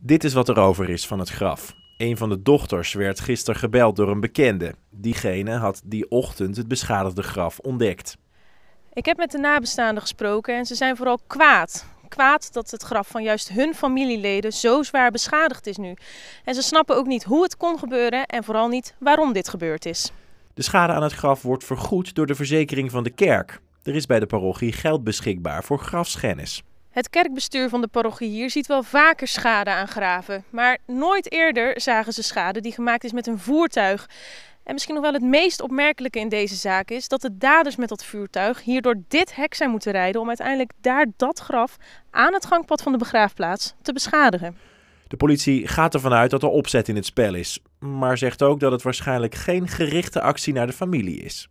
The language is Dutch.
Dit is wat er over is van het graf. Een van de dochters werd gisteren gebeld door een bekende. Diegene had die ochtend het beschadigde graf ontdekt. Ik heb met de nabestaanden gesproken en ze zijn vooral kwaad. Kwaad dat het graf van juist hun familieleden zo zwaar beschadigd is nu. En ze snappen ook niet hoe het kon gebeuren en vooral niet waarom dit gebeurd is. De schade aan het graf wordt vergoed door de verzekering van de kerk. Er is bij de parochie geld beschikbaar voor grafschennis. Het kerkbestuur van de parochie hier ziet wel vaker schade aan graven. Maar nooit eerder zagen ze schade die gemaakt is met een voertuig. En misschien nog wel het meest opmerkelijke in deze zaak is dat de daders met dat vuurtuig hier door dit hek zijn moeten rijden om uiteindelijk daar dat graf aan het gangpad van de begraafplaats te beschadigen. De politie gaat ervan uit dat er opzet in het spel is, maar zegt ook dat het waarschijnlijk geen gerichte actie naar de familie is.